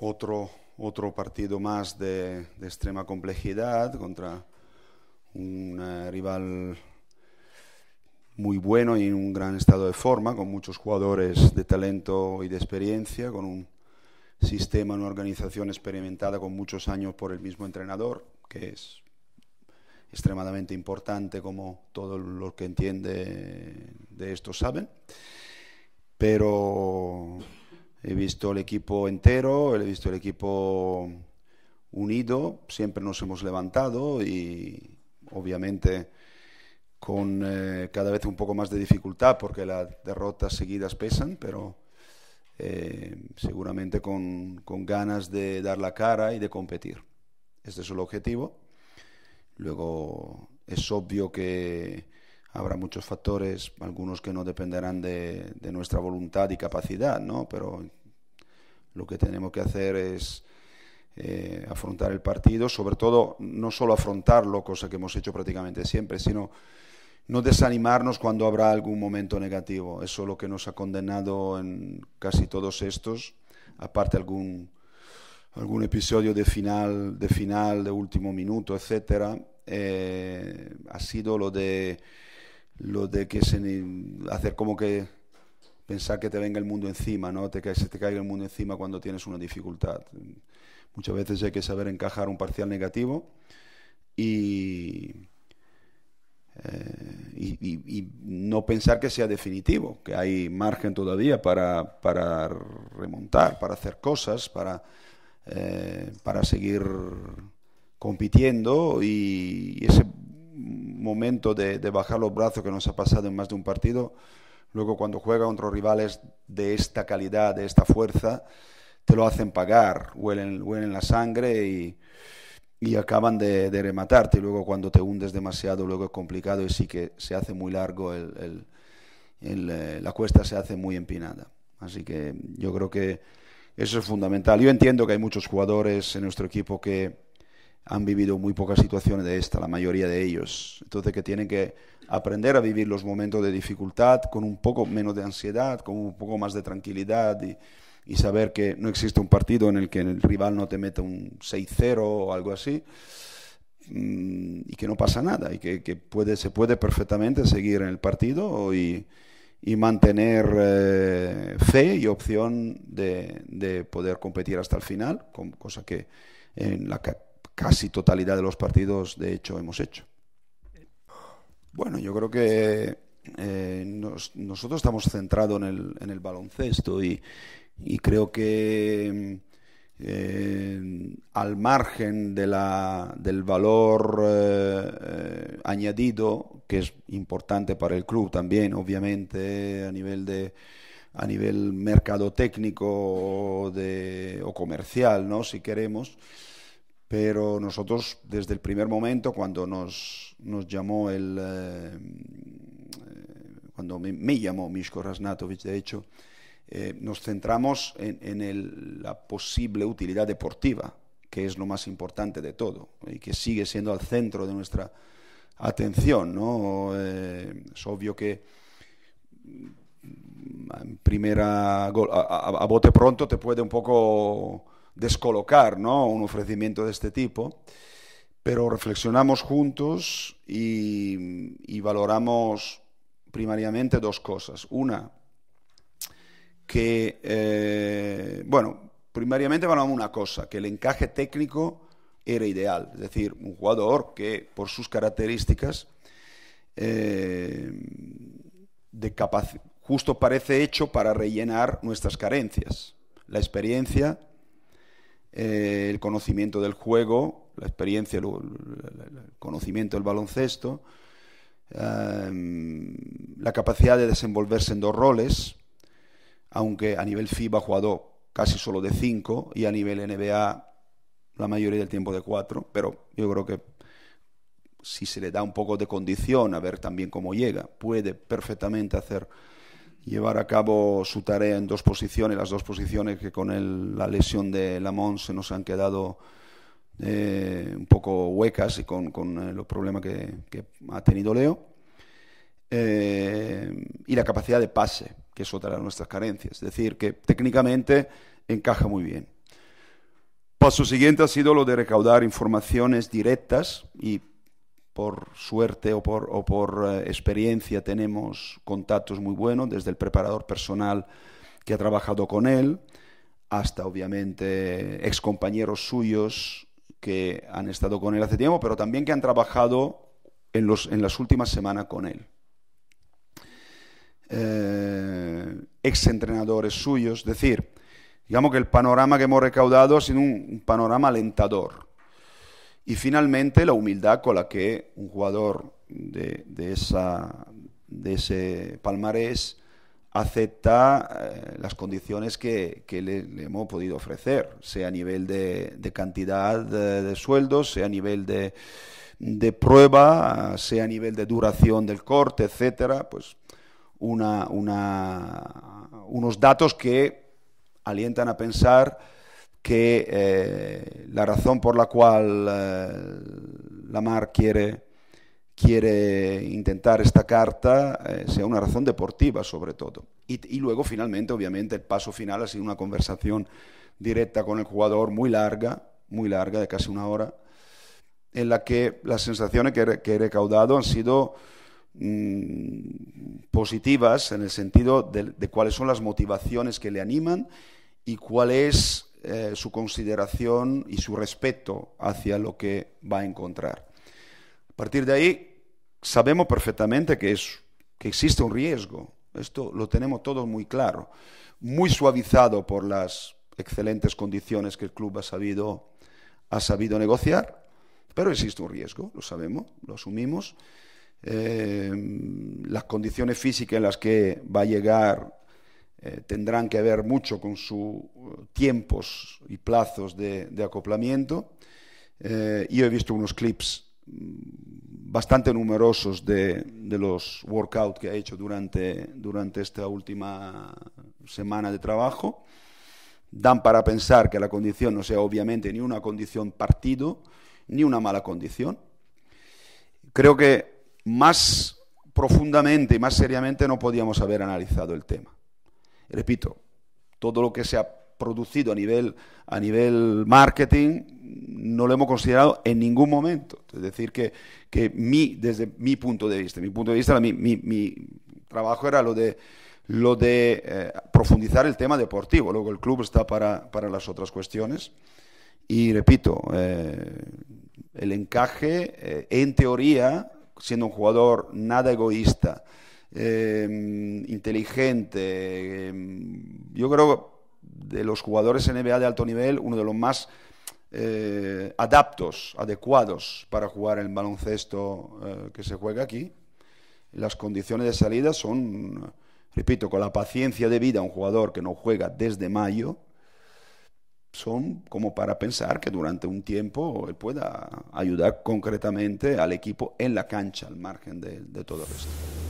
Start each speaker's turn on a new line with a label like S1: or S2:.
S1: otro, otro partido más de, extrema complejidad contra un eh, rival muy bueno y en un gran estado de forma, con muchos jugadores de talento y de experiencia, con un sistema, una organización experimentada con muchos años por el mismo entrenador, que es extremadamente importante, como todos los que entienden de esto saben. Pero He visto el equipo entero, he visto el equipo unido, siempre nos hemos levantado y obviamente con eh, cada vez un poco más de dificultad porque las derrotas seguidas pesan, pero eh, seguramente con, ganas de dar la cara y de competir. Este es el objetivo. Luego es obvio que habrá muchos factores, algunos que no dependerán de, de nuestra voluntad y capacidad, ¿no? pero lo que tenemos que hacer es eh, afrontar el partido, sobre todo no solo afrontarlo, cosa que hemos hecho prácticamente siempre, sino no desanimarnos cuando habrá algún momento negativo. Eso es lo que nos ha condenado en casi todos estos, aparte algún, algún episodio de final, de final, de último minuto, etcétera, eh, ha sido lo de lo de que se hacer como que pensar que te venga el mundo encima, ¿no? Te, que se te caiga el mundo encima cuando tienes una dificultad. Muchas veces hay que saber encajar un parcial negativo y, eh, no pensar que sea definitivo, que hay margen todavía para, remontar, para hacer cosas, para, eh, seguir compitiendo y, ese momento de bajar los brazos que nos ha pasado en más de un partido Luego cuando juega contra rivales de esta calidad, de esta fuerza, te lo hacen pagar, huelen, la sangre y, acaban de, rematarte. Y luego cuando te hundes demasiado, luego es complicado y sí que se hace muy largo, eh, la cuesta se hace muy empinada. Así que yo creo que eso es fundamental. Yo entiendo que hay muchos jugadores en nuestro equipo que han vivido muy pocas situaciones de esta, la mayoría de ellos. Entonces que tienen que aprender a vivir los momentos de dificultad con un poco menos de ansiedad, con un poco más de tranquilidad y, y saber que no existe un partido en el que el rival no te meta un 6-0 o algo así mm, y que no pasa nada y que, que puede, se puede perfectamente seguir en el partido y, y mantener eh, fe y opción de, de, poder competir hasta el final, cosa que en la casi totalidad de los partidos, de hecho, hemos hecho. Bueno, yo creo que eh, nosotros estamos centrados en el, baloncesto y, creo que eh, al margen del valor eh, añadido, que es importante para el club también, obviamente, a nivel de a nivel mercado técnico o, o comercial, ¿no? si queremos, pero nosotros desde el primer momento, cuando nos, llamó el... Eh, eh, cuando me, llamó Mishko Rasnatovich de hecho, eh, nos centramos en, la posible utilidad deportiva, que es lo más importante de todo y que sigue siendo al centro de nuestra atención. es obvio que mm, primera a, bote pronto te puede un poco descolocar ¿no? un ofrecimiento de este tipo, pero reflexionamos juntos y, valoramos primariamente dos cosas. Una, que, eh, bueno, primariamente valoramos una cosa, que el encaje técnico era ideal, es decir, un jugador que por sus características eh, justo parece hecho para rellenar nuestras carencias. La experiencia eh, el conocimiento del juego, la experiencia, el, conocimiento del baloncesto, em, la capacidad de desenvolverse en dos roles, aunque a nivel FIBA ha jugado casi solo de cinco y a nivel NBA la mayoría del tiempo de cuatro, pero yo creo que si se le da un poco de condición, a ver también cómo llega, puede perfectamente hacer llevar a cabo su tarea en dos posiciones, las dos posiciones que con la lesión de Lamont se nos han quedado eh, un poco huecas y con, eh, los problemas que, ha tenido Leo. Eh, y la capacidad de pase, que es otra de nuestras carencias. Es decir, que técnicamente encaja muy bien. Paso siguiente ha sido lo de recaudar informaciones directas y por suerte o por, eh, experiencia tenemos contactos muy buenos, desde el preparador personal que ha trabajado con él, hasta obviamente ex compañeros suyos que han estado con él hace tiempo, pero también que han trabajado en, los, en las últimas semanas con él. Eh, ex-entrenadores suyos, es decir, digamos que el panorama que hemos recaudado ha sido un, un panorama alentador y finalmente la humildad con la que un jugador de, esa, de ese palmarés acepta eh, las condiciones que, le, hemos podido ofrecer, sea a nivel de, cantidad eh, de, sueldos, sea a nivel de, prueba, sea a nivel de duración del corte, etcétera, pues una, una, unos datos que alientan a pensar que eh, la razón por la cual eh, la Lamar quiere, quiere, intentar esta carta eh, sea una razón deportiva sobre todo. Y, luego finalmente, obviamente, el paso final ha sido una conversación directa con el jugador muy larga, muy larga, de casi una hora, en la que las sensaciones que, que he recaudado han sido mm, positivas en el sentido de, de cuáles son las motivaciones que le animan y cuál es eh, su consideración y su respeto hacia lo que va a encontrar. A partir de ahí, sabemos perfectamente que, es, que existe un riesgo. Esto lo tenemos todos muy claro, muy suavizado por las excelentes condiciones que el club ha sabido, ha sabido negociar, pero existe un riesgo, lo sabemos, lo asumimos. Eh, las condiciones físicas en las que va a llegar eh, tendrán que ver mucho con sus eh, tiempos y plazos de, acoplamiento. Eh, y yo he visto unos clips mm, bastante numerosos de, los workouts que ha hecho durante, durante esta última semana de trabajo. Dan para pensar que la condición no sea obviamente ni una condición partido, ni una mala condición. Creo que más profundamente y más seriamente no podíamos haber analizado el tema repito, todo lo que se ha producido a nivel, a nivel marketing no lo hemos considerado en ningún momento. Es decir, que, desde mi punto de vista, mi punto de vista, mi, mi, trabajo era lo de lo de eh, profundizar el tema deportivo. Luego el club está para, las otras cuestiones. Y repito, eh, el encaje, eh, en teoría, siendo un jugador nada egoísta, Em, inteligente. Em, yo creo de los jugadores NBA de alto nivel, uno de los más eh, adaptos, adecuados para jugar el baloncesto eh, que se juega aquí. Las condiciones de salida son, repito, con la paciencia de vida un jugador que no juega desde mayo, son como para pensar que durante un tiempo él pueda ayudar concretamente al equipo en la cancha, al margen de todo esto.